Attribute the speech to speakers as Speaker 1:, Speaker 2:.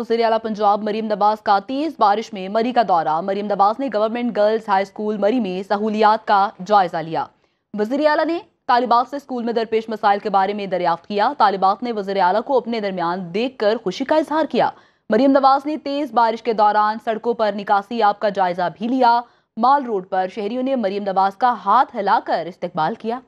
Speaker 1: वजी अला पंजाब मरीम नवाज का तेज बारिश में मरी का दौरा मरीम नवाज ने गवर्नमेंट गर्ल्स हाई स्कूल मरी में सहूलियात का जायजा लिया वजीर अला ने तालिबात से स्कूल में दरपेश मसाइल के बारे में दरियाफ्त किया तालिबात ने वजीर अला को अपने दरमियान देख कर खुशी का इजहार किया मरीम नवाज ने तेज बारिश के दौरान सड़कों पर निकासी आप का जायजा भी लिया माल रोड पर शहरियों ने मरीम नवाज का हाथ हिलाकर इस्तेमाल किया